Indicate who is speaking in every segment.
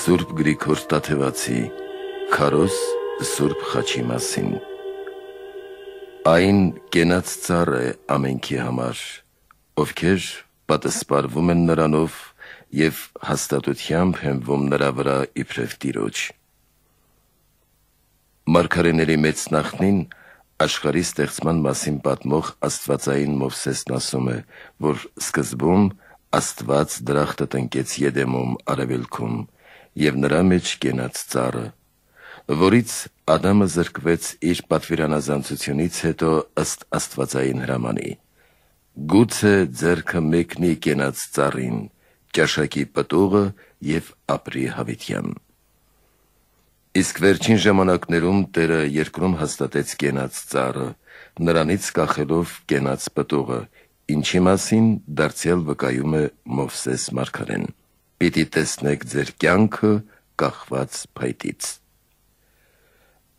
Speaker 1: Սուրբ Գրիգոր Տաթևացի Քարոս Սուրբ Խաչի մասին Այն կենաց ծառ է ամենքի համար ովքեր պատսպարվում են նրանով եւ հաստատությամբ հենվում նրա վրա իբրև տիրոջ Մարգարեների մեծ նախնին աշխարհի ստեղծման մասին պատմող Աստվածային Մովսեսն ասում է, որ սկզբում Աստված դրախտը տնկեց Եդեմում, արևելքում, եւ նրա մեջ կենաց ծառը, որից Ադամը զրկվեց իր պատվիրանազանցությունից հետո ըստ Աստվածային հրամանի։ Գուցե ձերքը մեկնի կենաց ծառին, ճաշակի պտուղը եւ ապրի հավիտյան։ Իսկ վերջին ժամանակներում Տերը երկրում հաստատեց կենաց ծառը, նրանից կախելով կենաց պտուղը, ինչի մասին դարձյալ վկայում է Մովսես Մարգարեն։ Պիտի տեսնեք ձեր կյանքը կախված փայտից։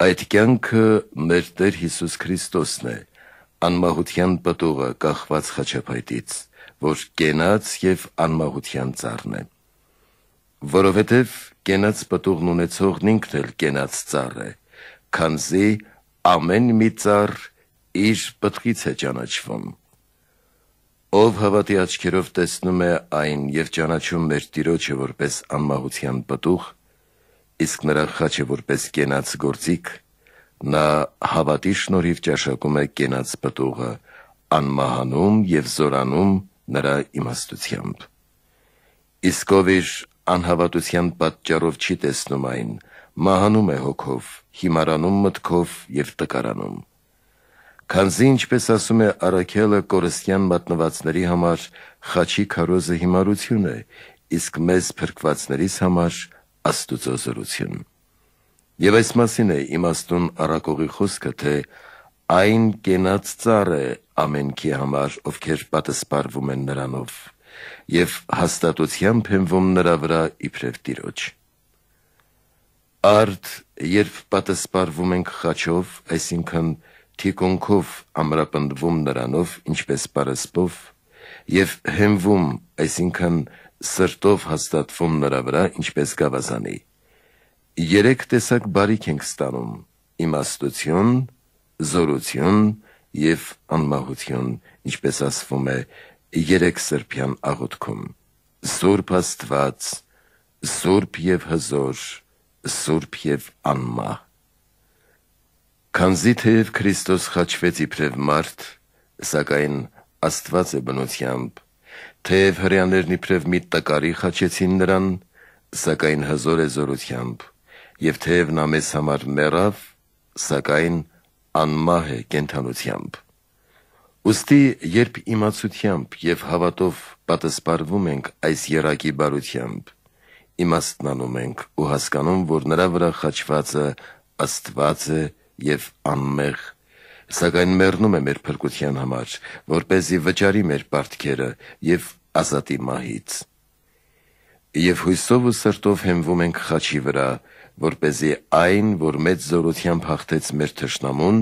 Speaker 1: Այդ կյանքը մեր Տեր Հիսուս Քրիստոսն է, անմահության պտուղը կախված խաչապայտից, որ կենաց եւ անմահության ծառն է։ Որովհետեւ կենաց պտուղն ունեցողն ինքն էլ կենաց ծառ է, քանզի ամեն մի ծառ իր պտղից է ճանաչվում։ Ով հավատի աչքերով տեսնում է այն եւ ճանաչում մեր Տիրոջը որպես անմահության պատուղ, իսկ նրա խաչը որպես կենաց գործիք, նա հավատի շնորհիվ ճաշակում է կենաց պատուղը, անմահանում եւ զորանում նրա իմաստությամբ։ Իսկ ով իր անհավատության պատճառով չի տեսնում այն, մահանում է հոգով, հիմարանում մտքով եւ տկարանում։ Քանզի ինչպես ասում է Արաքյալը կորստյան մատնվածների համար խաչի քարոզը հիմարություն է, իսկ մեզ փրկվածներից համար Աստուծո զորություն։ Եվ այս մասին է իմաստուն Արակողի խոսքը, թե այն կենաց ծառ է ամենքի համար, ովքեր պատսպարվում են նրանով, եւ հաստատությամբ հենվում նրա վրա իբրև Տիրոջ։ Արդ, երբ պատսպարվում ենք խաչով, այսինքն թիկունքով ամրապնդվում նրանով, ինչպես պարսպով, և հենվում, այսինքն սրտով հաստատվում նրա վրա, ինչպես գավազանի։ Երեք տեսակ բարիք ենք ստանում՝ իմաստություն, զորություն և անմահություն, ինչպես ասվում է երեք սրբյան աղոթքում. Սուրբ Աստված, Սուրբ և հզոր, Սուրբ և անմահ։ Քանզի թեև Քրիստոս խաչվեց իբրև մարդ, սակայն Աստված է բնությամբ, թեև հрьяաներն իբրև մի տկարի խաչեցին նրան, սակայն հզոր է զորությամբ, եւ թեև նա մեզ համար մեռավ, սակայն անմահ է կենթանությամբ։ Ոստի, երբ իմացությամբ եւ հավատով պատասպարվում ենք այս երակի բարությամբ, իմաստնանում ենք ու հասկանում, որ նրա վրա խաչվածը Աստված է եւ անմեղ, սակայն մեռնում է մեր փրկության համար, որ เป զի վճարի մեր պարտքերը եւ ազատի մահից։ Եվ հույսով ու սրտով հենվում ենք խաչի վրա, որ เป զի այն, որ մեծ զորությամբ հաղթեց մեր թշնամուն,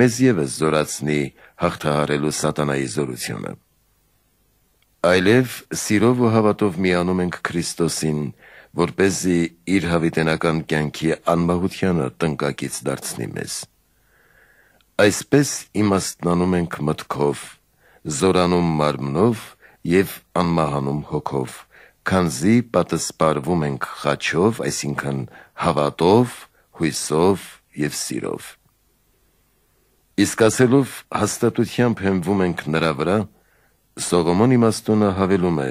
Speaker 1: մեզ եւս զորացնի հաղթահարելու սատանայի զորությունը։ Այլև սիրով ու հավատով միանում ենք Քրիստոսին, որ เป զի իր հավիտենական կյանքի անմահությանը տնկակից դարձնի մեզ։ Այսպես իմաստնանում ենք մտքով, զորանում մարմնով եւ անմահանում հոգով, քանզի պատսպարվում ենք խաչով, այսինքն հավատով, հույսով եւ սիրով։ Իսկ ասելով հաստատությամբ հենվում ենք նրա վրա, Սողոմոն իմաստունը հավելում է՝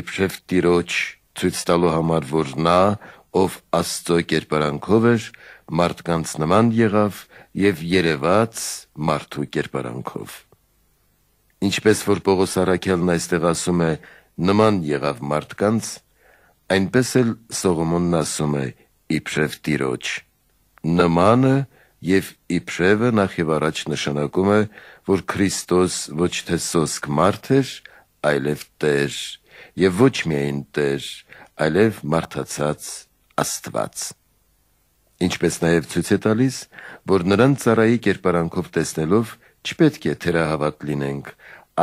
Speaker 1: իբրև Տիրոջ ցույց տալու համար, որ նա, ով Աստծո կերպարանքով էր, մարդկանց նման եղավ եւ երևաց մարդու կերպարանքով։ Ինչպես որ Պողոս Արաքյալն այստեղ ասում է, նման եղավ մարդկանց, այնպես էլ Սողոմոնն ասում է իբրև Տիրոջ։ Նմանը եւ իբրևը նախ եւ առաջ նշանակում է, որ Քրիստոս ոչ թե սոսկ մարդ էր, այլև Տեր էր եւ ոչ միայն Տեր, այլև մարդացած Աստված։ Ինչպես նաև ցույց է տալիս, որ նրան ծառայի կերպարանքով տեսնելով չպետք է թերահավատ լինենք,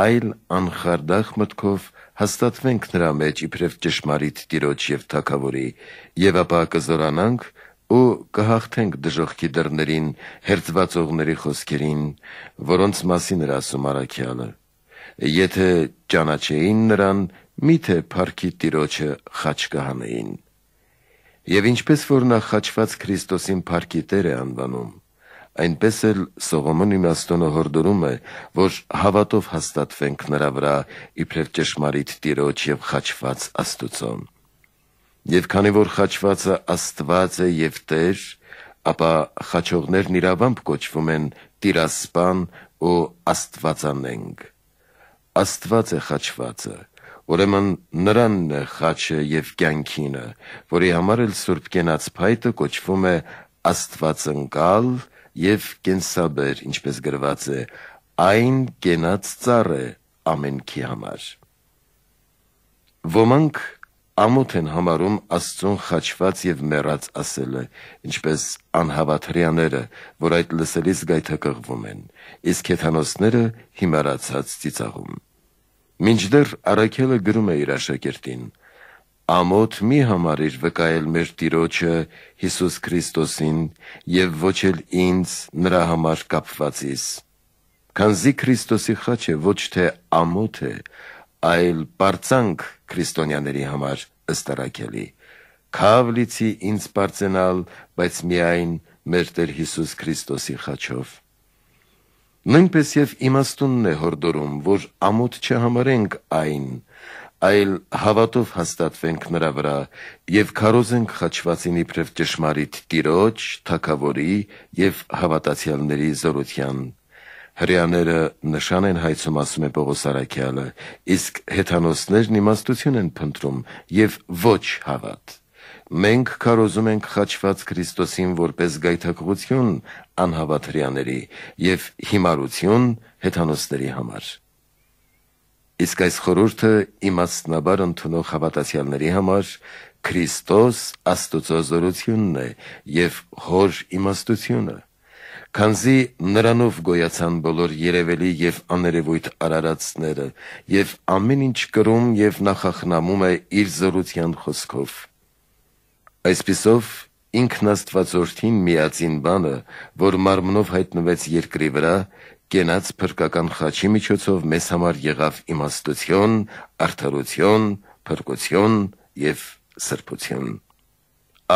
Speaker 1: այլ անխարդախ մտքով հաստատվենք նրա մեջ իբրև ճշմարիտ Տիրոջ եւ Թագավորի, եւ ապա կզորանանք ու կհաղթենք դժողքի դռներին, հերձվածողների խոսքերին, որոնց մասին էր ասում Արաքյալը։ Եթե ճանաչեին նրան միթե Փարքի Տիրոջը խաչ կհանեին։ Եվ ինչպես որ նա խաչված Քրիստոսին Փարքի Տեր է անվանում, այնպես էլ Սողոմոն իմաստոնը հորդորում է, որ հավատով հաստատվենք նրա վրա իբրև ճշմարիտ Տիրոջ եւ խաչված Աստուծոն։ Եվ քանի որ խաչվածը Աստված է եւ Տեր, ապա խաչողներն իրավամբ կոչվում են Տիրասպան ու Աստվածանենք։ Աստված է խաչվածը, Ուրեմն Նրանն է խաչը և կյանքինը, որի համար էլ Սուրբ կենաց փայտը կոչվում է Աստվածընկալ և կենսաբեր, ինչպես գրված է. «Այն կենաց ծառ է ամենքի համար»։ Ոմանք ամոթ են համարում Աստծուն խաչված և մեռած ասելը, ինչպես անհավատհրեաները, որ այդ լսելիս գայթակղվում են, իսկ հեթանոսները՝ հիմարացած ծիծաղում։ Մինչդեռ Առաքելը գրում է իր աշակերտին. «Ամոթ մի համարիր վկայել մեր Տիրոջը Հիսուս Քրիստոսին և ոչ էլ ինձ Նրա համար կապվածիս, քանզի Քրիստոսի խաչը ոչ թե ամոթ է, այլ պարծանք քրիստոնյաների համար» ըստ Առաքելի. «Քավ լիցի ինձ պարծենալ, բայց միայն մեր Տեր Հիսուս Քրիստոսի խաչով»։ Նույնպես եւ իմաստունն է հորդորում, որ ամոթ չհամարենք այն, այլ հավատով հաստատվենք նրա վրա եւ քարոզենք խաչվածին իբրև ճշմարիտ Տիրոջ, Թագավորի եւ հավատացյալների զորության Հрьяները նշան են հայցում ասում է Պողոս Արաքյալը, իսկ հեթանոսներն իմաստություն են փնտրում եւ ոչ հավատ։ Մենք քարոզում ենք խաչված Քրիստոսին որպես գայթակղություն անհավատալիների և հիմարություն հեթանոսների համար։ Իսկ այս խորհուրդը իմաստնաբար ընդունող հավատացյալների համար Քրիստոս Աստծո զորությունն է և Հոր իմաստությունը։ Քանզի Նրանով գոյացան բոլոր երևելի և աներևույթ արարածները, և ամեն ինչ կրում և նախախնամում է Իր զորության խոսքով։ Այսպիսով ինքն Աստվածորդին միածին բանը, որ մարմնով հայտնվեց երկրի վրա, կենաց փրկական խաչի միջոցով մեզ համար եղավ իմաստություն, արդարություն, փրկություն եւ սրբություն։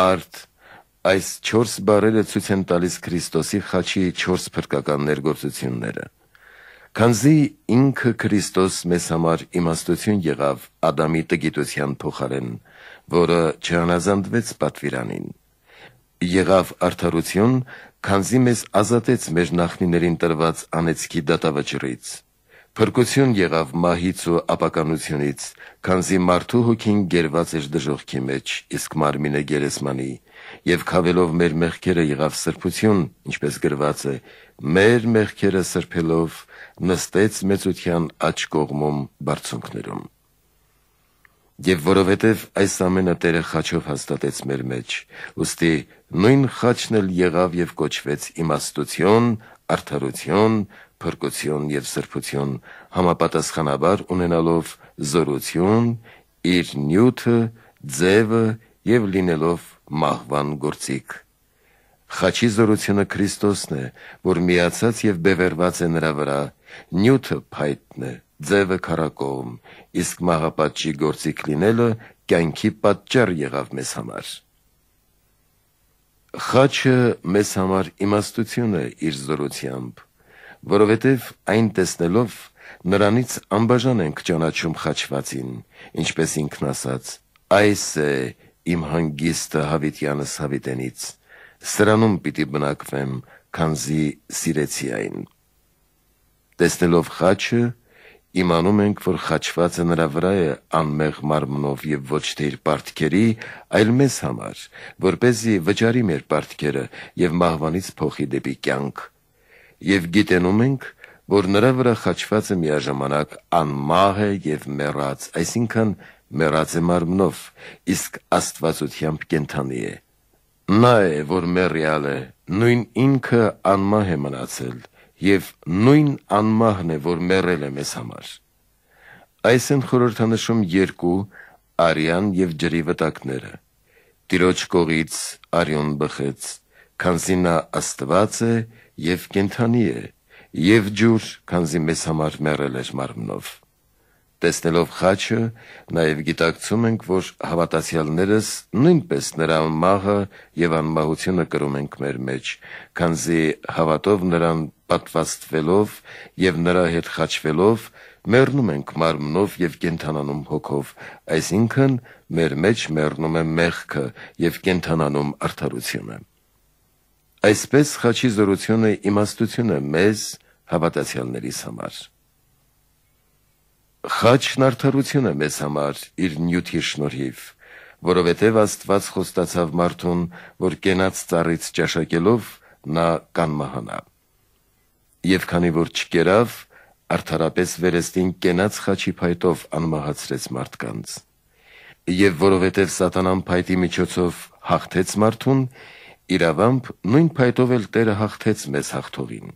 Speaker 1: Արդ այս 4 բառերը ցույց են տալիս Քրիստոսի խաչի 4 փրկական ներգործությունները։ Քանզի ինքը Քրիստոս մեզ համար իմաստություն եղավ Ադամի տգիտության փոխարեն, որը չհանազանդվեց պատվիրանին։ Եղավ արդարություն, քանզի մեզ ազատեց մեր նախնիներին տրված անեցքի դատավճռից։ Փրկություն եղավ մահից ու ապականությունից, քանզի մարդու հոգին գերված էր դժողքի մեջ, իսկ մարմինը գերեսմանի, եւ խավելով մեր մեղքերը եղավ սրբություն, ինչպես գրված է. մեր մեղքերը սրբելով նստեց մեծության աչ կողմում բարձունքներում։ Եվ որովհետև այս ամենը Տերը խաչով հաստատեց մեր մեջ, ուստի նույն խաչն էլ եղավ և կոչվեց իմաստություն, արդարություն, փրկություն և սրբություն, համապատասխանաբար ունենալով զորություն, իր նյութը, ձևը և լինելով մահվան գործիք։ Խաչի զորությունը Քրիստոսն է, որ միացած և բևեռված է Նրա վրա, նյութը փայտն է, ձևը քարակողմ, իսկ մահապատժի գործիք լինելը կյանքի պատճառ եղավ մեզ համար։ Խաչը մեզ համար իմաստություն է իր զորությամբ, որովհետև այն տեսնելով նրանից անբաժան ենք ճանաչում խաչվածին, ինչպես ինքն ասաց. «Այս է իմ հանգիստը հավիտյանս հավիտենից, սրանում պիտի բնակվեմ, քանզի սիրեցի այն»։ Տեսնելով խաչը իմանում ենք, որ խաչվածը նրա վրա է անմեղ մարմնով եւ ոչ թե իր պարտքերի, այլ մեզ համար, որ เป զի վճարի մեր պարտքերը եւ մահվանից փոխի դեպի կյանք։ Եվ գիտենում ենք, որ նրա վրա խաչվածը միաժամանակ անմահ է եւ մեռած, այսինքն մեռած է մարմնով, իսկ աստվածությամբ կենթանի է։ Նա է, որ մեռյալ է, նույն ինքը անմահ է մնացել եւ նույն անմահն է, որ մեռել է մեզ համար։ Այս են խորհրդանշում երկու արյան եւ ջրի վտակները։ Տիրոջ կողից արյուն բխեց, քանզի նա աստված է եւ կենթանի է, եւ ջուր, քանզի մեզ համար մեռել էր մարմնով։ Տեսնելով խաչը, նաև գիտակցում ենք, որ հավատացյալներս նույնպես նրա մահը եւ անմահությունը կրում ենք մեր մեջ, քանզի հավատով նրան պատվաստվելով եւ նրա հետ խաչվելով մեռնում ենք մարմնով եւ կենթանանում հոգով, այսինքն մեր մեջ մեռնում է մեղքը եւ կենթանանում արդարությունը։ Այսպես խաչի զորությունը իմաստություն է մեզ հավատացյալներիս համար։ Խաչն արդարություն է մեզ համար իր նյութի շնորհիվ, որովհետև Աստված խոստացավ մարդուն, որ կենաց ծառից ճաշակելով նա կանմահանա։ Եվ քանի որ չկերավ, արդարապես վերստին կենաց խաչի փայտով անմահացրեց մարդկանց։ Եվ որովհետև սատանան փայտի միջոցով հաղթեց մարդուն, իրավամբ նույն փայտով էլ Տերը հաղթեց մեզ հաղթողին։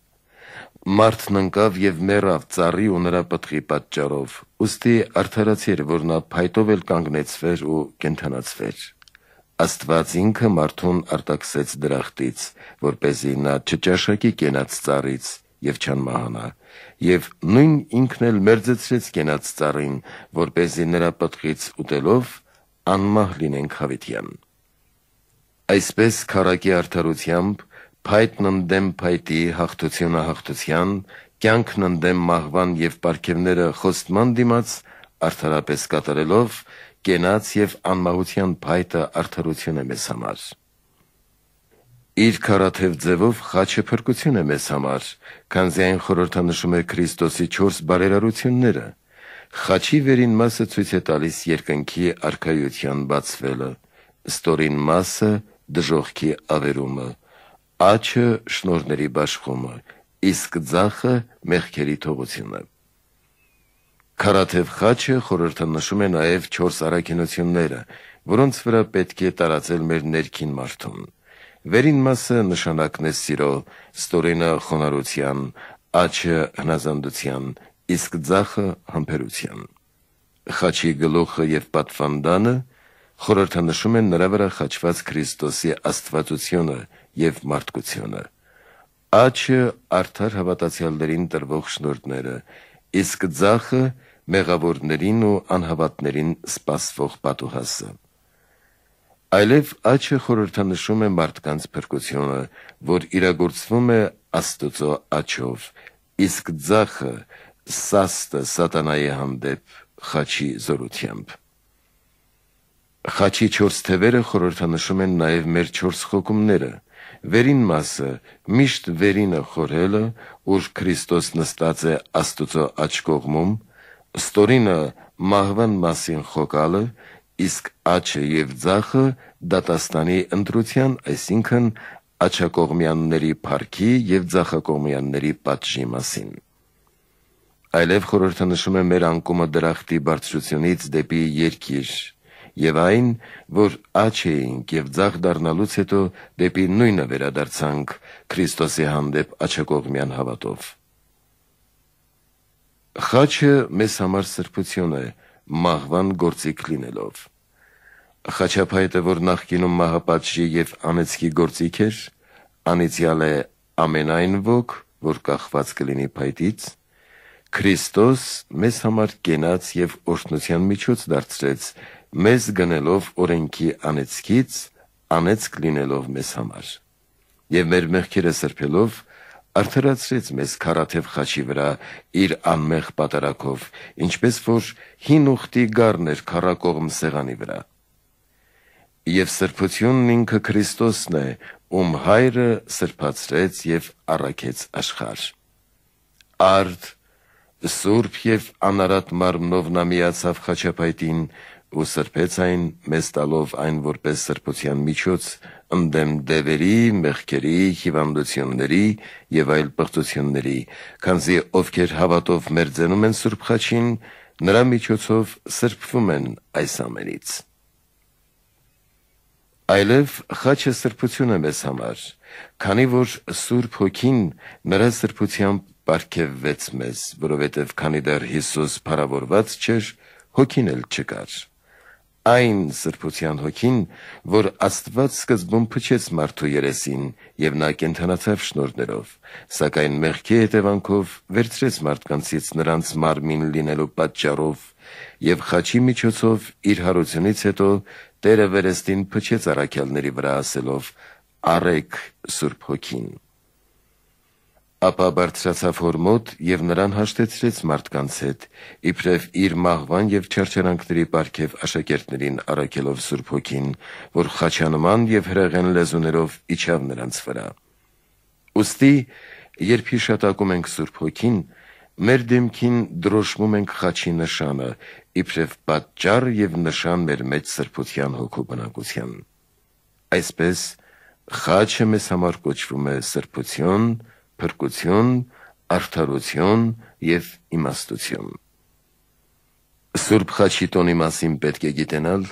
Speaker 1: Մարդն ընկավ եւ մեռավ ծառի ու նրա պտղի պատճառով։ Ոստի արդարացի էր, որ նա փայտով էլ կանգնեցվեր ու կենթանացվեր։ Աստված ինքը մարդուն արտաքսեց դրախտից, որ เป զի նա չճաշակի կենաց ծառից եւ չանմահանա եւ նույն ինքն էլ մերձեցրեց կենաց ծառին որ เป զի նրա պատղից ուտելով անմահ լինենք հավիտյան այսպես քարակի արդարությամբ փայտն ընդդեմ փայտի հաղթությունը հաղթության կյանքն ընդդեմ մահվան եւ պարգևները խոստման դիմաց արդարապես կատարելով կենաց եւ անմահության փայտը արդարություն է մեզ համար Իր քարաթև ձևով խաչը փրկություն է մեզ համար, քանզի այն խորհրդանշում է Քրիստոսի 4 բարերարությունները։ Խաչի վերին մասը ցույց է տալիս երկնքի արքայության բացվելը, ստորին մասը դժողքի ավերումը, աչը շնորների բաշխումը, իսկ ձախը մեղքերի թողությունը։ Քարաթև խաչը խորհրդանշում է նաև 4 առաքինությունները, որոնց վրա պետք է տարածել մեր ներքին մարդուն։ Վերին մասը նշանակն է սիրո, ստորինը խոնարհության, աչը հնազանդության, իսկ ձախը համբերության։ Խաչի գլուխը եւ պատվանդանը խորհրդանշում են նրա վրա խաչված Քրիստոսի աստվածությունը եւ մարդկությունը։ Աչը արդար հավատացյալներին տրվող շնորհները, իսկ ձախը մեղավորներին ու անհավատներին սпасվող պատուհասը։ Այլև աչը խորհրդանշում է մարդկանց փրկությունը, որ իրագործվում է Աստծո աջով, իսկ ձախը՝ սաստը սատանայի հանդեպ խաչի զորությամբ։ Խաչի չորս թևերը խորհրդանշում են նաև մեր չորս խոկումները։ Վերին մասը միշտ վերինը խորհելը, ուր Քրիստոս նստած է Աստծո աջ կողմում, ստորինը մահվան մասին խոկալը իսկ աչը և ձախը դատաստանի ընտրության, այսինքն աջակողմյանների փառքի և ձախակողմյանների պատժի մասին։ Այլև խորհրդանշում է մեր անկումը դրախտի բարձրությունից դեպի երկիր և այն, որ աջ էինք և ձախ դառնալուց հետո դեպի նույնը վերադարձանք Քրիստոսի հանդեպ աջակողմյան հավատով։ Խաչը մեզ համար սրբություն է, մահվան գործիք լինելով։ Խաչապայտը, որ նախկինում մահապատժի եւ անեծքի գործիք էր, անիցյալ է ամենայն ոք, որ կախված կլինի փայտից, Քրիստոս մեզ համար կենաց եւ օրհնության միջոց դարձրեց, մեզ գնելով օրենքի անեծքից, անեծք լինելով մեզ համար։ Եվ մեր մեղքերը սրբելով արդարացրեց մեզ քարաթև խաչի վրա իր անմեղ պատարակով, ինչպես որ հին ուխտի գառներ քարակողմ սեղանի վրա։ Եվ սրբությունն ինքը Քրիստոսն է, ում հայրը սրբացրեց և առաքեց աշխարհ։ Արդ սուրբ և անարատ մարմնով նա միացավ խաչապայտին ու սրբեց այն, մեզ տալով այն որպես սրբության միջոց, ընդդեմ դևերի, մեղքերի, հիվանդությունների և այլ պղծությունների, քանզի ովքեր հավատով մերձենում են սուրբ խաչին, նրա միջոցով սրբվում են այս ամենից այլև խաչը սրբություն է մեզ համար, քանի որ Սուրբ Հոգին նրա սրբությամբ պարգևվեց մեզ, որովհետև քանի դեռ Հիսուս փառավորված չէր, Հոգին էլ չկար։ Այն սրբության հոգին, որ Աստված սկզբում փչեց մարդու երեսին, եւ նա կենթանացավ շնորներով, սակայն մեղքի հետևանքով վերցրեց մարդկանցից նրանց մարմին լինելու պատճառով եւ խաչի միջոցով իր հարությունից հետո Տերը վերստին փչեց առաքյալների վրա ասելով. «Արեք Սուրբ Հոգին»։ Ապա բարձրացավ հոր մոտ եւ նրան հաշտեցրեց մարդկանց հետ, իբրև իր մահվան եւ չարչարանքների պարգև աշակերտներին առաքելով Սուրբ Հոգին, որ խաչանման եւ հրեղեն լեզուներով իջավ նրանց վրա։ Ոստի, երբ հիշատակում ենք Սուրբ Հոգին, Մեր դեմքին դրոշմում ենք խաչի նշանը, իբրև պատճառ եւ նշան մեր մեջ սրբության հոգու բնակության։ Այսպես խաչը մեզ համար կոչվում է սրբություն, փրկություն, արդարություն եւ իմաստություն։ Սուրբ խաչի տոնի մասին պետք է գիտենալ,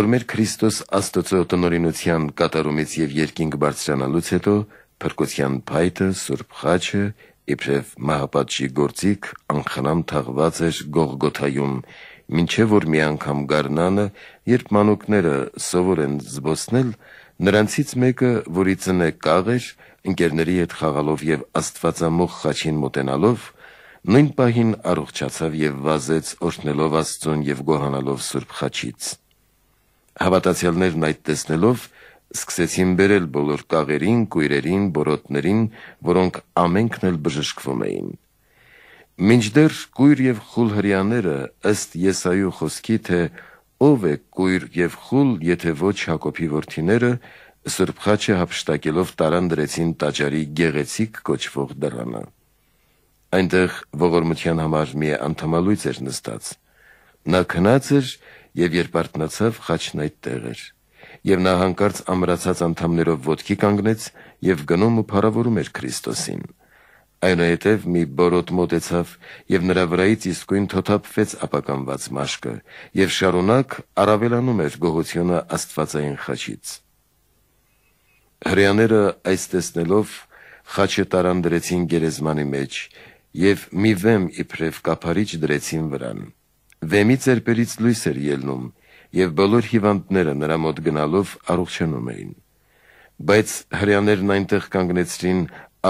Speaker 1: որ մեր Քրիստոս Աստծո տնօրինության կատարումից եւ երկինք բարձրանալուց հետո փրկության փայտը, Սուրբ խաչը իբրև մահապատժի գործիք անխնամ թաղված էր Գողգոթայում, մինչև որ մի անգամ գարնանը, երբ մանուկները սովոր են զբոսնել, նրանցից մեկը, որի ծնե կաղ էր, ընկերների հետ խաղալով եւ աստվածամող խաչին մոտենալով, նույն պահին առողջացավ եւ վազեց օրհնելով Աստծուն եւ գոհանալով Սուրբ խաչից։ Հավատացյալներն այդ տեսնելով Սկսեցին բերել բոլոր կաղերին, կույրերին, բորոտներին, որոնք ամենքն էլ բժշկվում էին։ Մինչդեռ կույր եւ խուլ հрьяաները ըստ Եսայու խոսքի թե ով է կույր եւ խուլ, եթե ոչ Հակոբի որդիները, Սրբ խաչը հապշտակելով տարան դրեցին տաճարի գեղեցիկ կոչվող դռանը։ Այնտեղ ողորմության համար մի անդամալույց էր նստած։ Նա քնած էր եւ երբ արթնացավ, խաչն այդտեղ էր։ Եվ նա հանկարծ ամրացած անդամներով ոտքի կանգնեց և գնում ու փառավորում էր Քրիստոսին։ Այնուհետև մի բորոտ մոտեցավ, և նրա վրայից իսկույն թոթափվեց ապականված մաշկը, և շարունակ առավելանում էր գողությունը աստվածային խաչից։ Հրեաները այս տեսնելով խաչը տարանդրեցին գերեզմանի մեջ և մի վեմ իբրև կափարիչ դրեցին վրան։ Վեմի ծերպերից լույս էր ելնում, եւ բոլոր հիվանդները նրա մոտ գնալով առողջանում էին։ Բայց հрьяաներն այնտեղ կանգնեցրին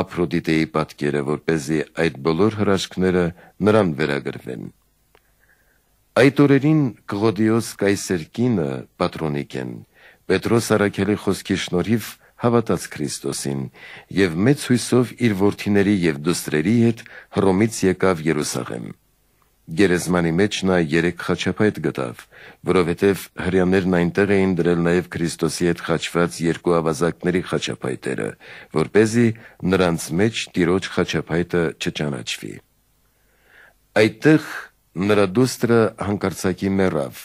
Speaker 1: Աֆրոդիտեի պատկերը, որ เป զի այդ բոլոր հրաշքները նրան վերագրվեն։ Այդ օրերին Գլոդիոս Կայսերկինը պատրոնիկեն Պետրոս Արաքելի խոսքի շնորհիվ հավատաց Քրիստոսին եւ մեծ հույսով իր որդիների եւ դուստրերի հետ Հռոմից եկավ Երուսաղեմ։ Գերեզմանի մեջ նա երեք խաչապայտ գտավ, որովհետև հрьяաներն այնտեղ էին դրել նաև Քրիստոսի հետ խաչված երկու ավազակների խաչապայտերը, որ เป զի նրանց մեջ տիրոջ խաչապայտը չճանաչվի։ Այդտեղ նրա դուստրը հանկարծակի մեռավ,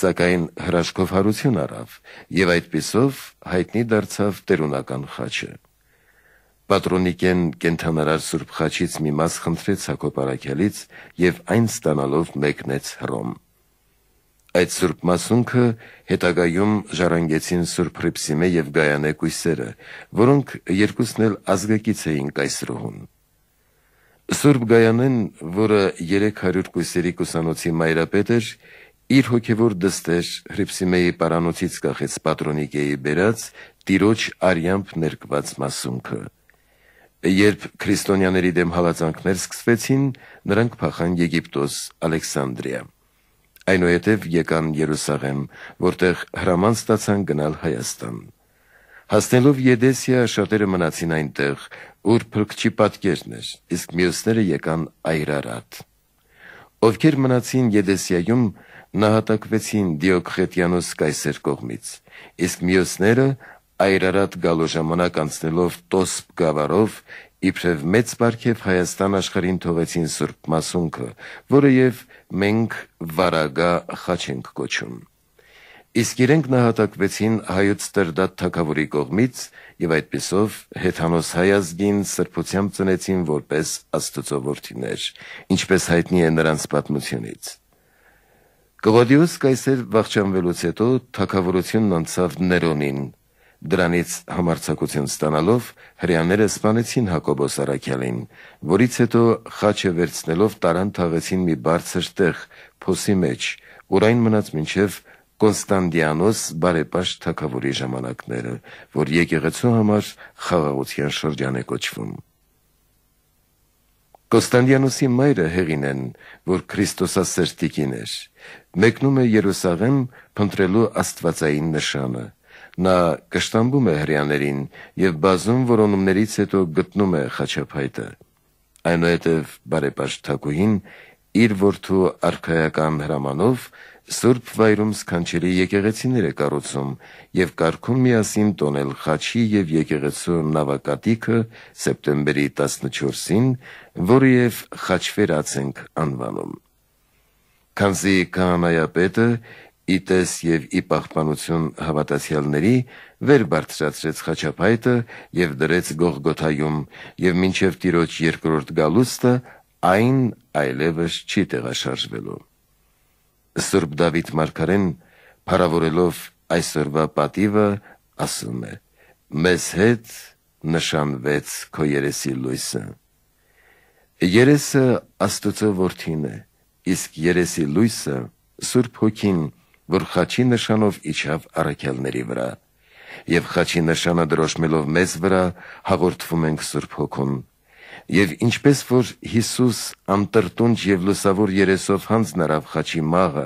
Speaker 1: սակայն հրաշքով հարություն առավ, եւ այդ պիսով հայտնի դարձավ տերունական խաչը։ Պատրոնիկեն կենդանարար Սուրբ խաչից մի մաս խնդրեց Հակոբ Արաքյալից եւ այն ստանալով մեկնեց Հռոմ։ Այդ Սուրբ մասունքը հետագայում ժառանգեցին Սուրբ Հրիփսիմե եւ Գայանե կույսերը, որոնք երկուսն էլ ազգակից էին կայսրուհուն։ Սուրբ Գայանեն, որը 300 կույսերի կուսանոցի մայրապետ էր, իր հոգևոր դստեր Հրիփսիմեի պարանոցից կախեց Պատրոնիկեի բերած տիրոջ արյամբ ներկված մասունքը։ Երբ քրիստոնյաների դեմ հալածանքներ սկսվեցին, նրանք փախան Եգիպտոս, Ալեքսանդրիա։ Այնուհետև եկան Երուսաղեմ, որտեղ հրաման ստացան գնալ Հայաստան։ Հասնելով Եդեսիա շատերը մնացին այնտեղ, ուր փրկչի պատկերն էր, իսկ մյուսները եկան Այրարատ։ Ովքեր մնացին Եդեսիայում, նահատակվեցին Դիոքրետյանոս կայսեր կողմից, իսկ մյուսները Այրարատ գալու ժամանակ անցնելով Տոսպ գավառով իբրև մեծ բարգև Հայաստան աշխարհին թողեցին Սուրբ Մասունքը, որը եւ մենք վարագա խաչ ենք կոչում։ Իսկ իրենք նահատակվեցին հայոց Տերդատ թագավորի կողմից եւ այդպիսով հեթանոս հայազգին սրբությամբ ծնեցին որպես աստծո որդիներ, ինչպես հայտնի է նրանց պատմությունից։ Գլոդիուս Կայսեր վախճանվելուց հետո թագավորությունն անցավ Ներոնին, Դրանից համարձակություն ստանալով հрьяաները սպանեցին Հակոբոս Արաքյալին, որից հետո խաչը վերցնելով տարան թաղեցին մի բարձր տեղ փոսի մեջ, որ այն մնաց մինչև Կոնստանդիանոս բարեպաշտ թագավորի ժամանակները, որ եկեղեցու համար խաղաղության շրջան է կոչվում։ Կոստանդիանոսի մայրը Հեղինեն, որ Քրիստոսասերտիկին էր, մեկնում է Երուսաղեմ փնտրելու Աստվածային նշանը։ Նա կշտամբում է հрьяաներին եւ բազում որոնումներից հետո գտնում է խաչապայտը։ Այնուհետև բարեպաշտակուհին իր որդու արքայական հրամանով Սուրբ վայրում սքանչելի եկեղեցիներ է կառուցում եւ կարգում միասին տոնել խաչի եւ եկեղեցու նավակատիկը սեպտեմբերի 14-ին, որը եւ խաչվերած ենք անվանում։ Քանզի քահանայապետը կա ի տես եւ ի պահպանություն հավատացյալների վեր բարձրացրեց խաչապայտը եւ դրեց Գողգոթայում եւ մինչեւ Տիրոջ երկրորդ գալուստը այն այլևս չի տեղաշարժվելու։ Սուրբ Դավիթ Մարգարեն փառավորելով այսօրվա պատիվը ասում է. Մեզ հետ նշանվեց քո երեսի լույսը։ Երեսը Աստծո որդին է, իսկ երեսի լույսը Սուրբ Հոգին է որ խաչի նշանով իջավ առաքյալների վրա։ Եվ խաչի նշանը դրոշմելով մեզ վրա հաղորդվում ենք Սուրբ Հոգուն։ Եվ ինչպես որ Հիսուս անտրտունջ եւ լուսավոր երեսով հանձնարավ խաչի մաղը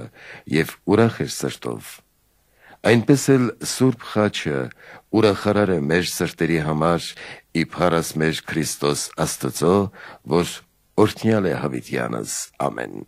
Speaker 1: եւ ուրախ էր սրտով, այնպես էլ Սուրբ խաչը ուրախարար է մեր սրտերի համար իբարաս մեր Քրիստոս Աստծո, որ օրհնյալ է հավիտյանս։ Ամեն։